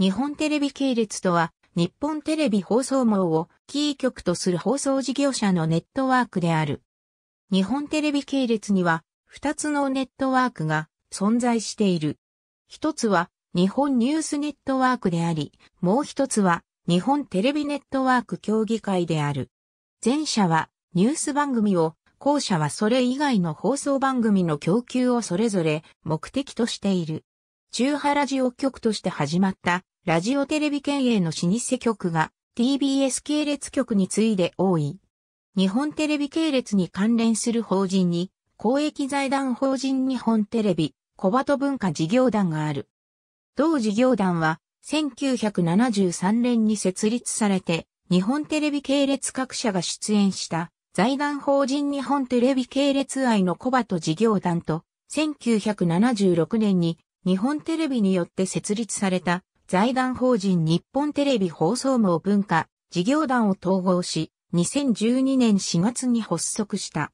日本テレビ系列とは、日本テレビ放送網をキー局とする放送事業者のネットワークである。日本テレビ系列には、二つのネットワークが存在している。一つは、日本ニュースネットワークであり、もう一つは、日本テレビネットワーク協議会である。前者は、ニュース番組を、後者はそれ以外の放送番組の供給をそれぞれ目的としている。中波ラジオ局として始まったラジオテレビ県営の老舗局が TBS 系列局に次いで多い。日本テレビ系列に関連する法人に、公益財団法人日本テレビ、小鳩文化事業団がある。同事業団は、1973年に設立されて、日本テレビ系列各社が出演した財団法人日本テレビ系列愛の小鳩事業団と1976年に日本テレビによって設立された財団法人日本テレビ放送網文化事業団を統合し、2012年4月に発足した。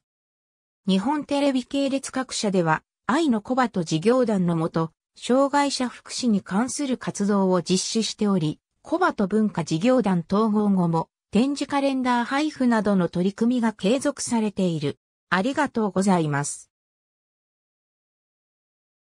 日本テレビ系列各社では、愛の小と事業団のもと、障害者福祉に関する活動を実施しており、コバと文化事業団統合後も、展示カレンダー配布などの取り組みが継続されている。ありがとうございます。